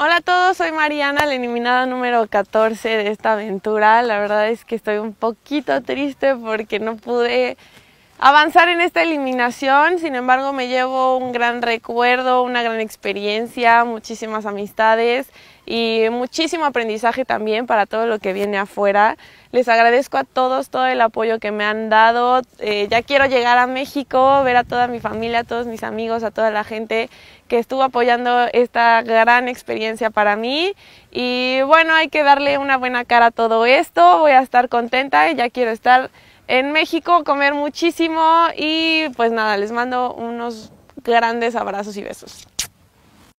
Hola a todos, soy Mariana, la eliminada número 14 de esta aventura. La verdad es que estoy un poquito triste porque no pude avanzar en esta eliminación, sin embargo me llevo un gran recuerdo, una gran experiencia, muchísimas amistades y muchísimo aprendizaje también para todo lo que viene afuera. Les agradezco a todos todo el apoyo que me han dado. Eh, ya quiero llegar a México, ver a toda mi familia, a todos mis amigos, a toda la gente que estuvo apoyando esta gran experiencia para mí. Y bueno, hay que darle una buena cara a todo esto. Voy a estar contenta y ya quiero estar en México, comer muchísimo y pues nada, les mando unos grandes abrazos y besos.